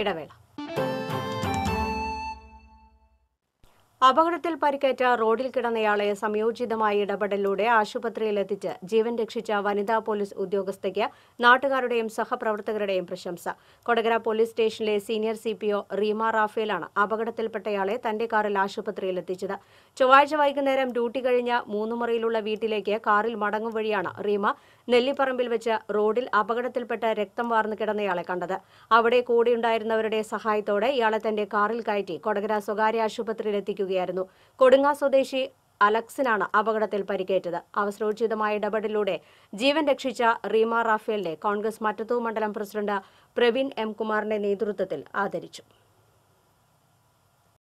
ഇടവേള അപകടത്തിൽ പരിക്കേറ്റ റോഡിൽ കിടന്നയാളെ സംയോജിതമായ ഇടപെടലിലൂടെ ആശുപത്രിയിലെത്തിച്ച് ജീവൻ രക്ഷിച്ച വനിതാ പോലീസ് ഉദ്യോഗസ്ഥയ്ക്ക് നാട്ടുകാരുടെയും സഹപ്രവർത്തകരുടെയും പ്രശംസ കൊടകര പോലീസ് സ്റ്റേഷനിലെ senior C P O Reema റാഫേലാണ് അപകടത്തിൽപ്പെട്ടയാളെ തന്റെ കാറിൽ ആശുപത്രിയിലെത്തിച്ചത് ചൊവ്വാഴ്ച വൈകുന്നേരം ഡ്യൂട്ടി കഴിഞ്ഞ മൂന്നുമുറയിലുള്ള വീട്ടിലേക്ക് കാറിൽ മടങ്ങും വഴിയാണ് റീമ നെല്ലിപ്പറമ്പിൽ വെച്ച് റോഡിൽ അപകടത്തിൽപ്പെട്ട രക്തം വാർന്നു കിടന്നയാളെ കണ്ടത് അവിടെ കൂടെയുണ്ടായിരുന്നവരുടെ സഹായത്തോടെ ഇയാളെ തന്റെ കാറിൽ കയറ്റി കൊടകര സ്വകാര്യ ആശുപത്രിയിലെത്തിക്കുക ഇരിക്കുകയായിരുന്നു കൊടുങ്ങ സ്വദേശി അലക്സിനാണ് അപകടത്തിൽ പരിക്കേറ്റത് അവസരോചിതമായ ഇടപെടലിലൂടെ ജീവൻ രക്ഷിച്ച റീമ റാഫേലിനെ കോൺഗ്രസ് മറ്റത്തൂർ മണ്ഡലം പ്രസിഡന്റ് പ്രവീൺ എം കുമാറിന്റെ നേതൃത്വത്തിൽ ആദരിച്ചു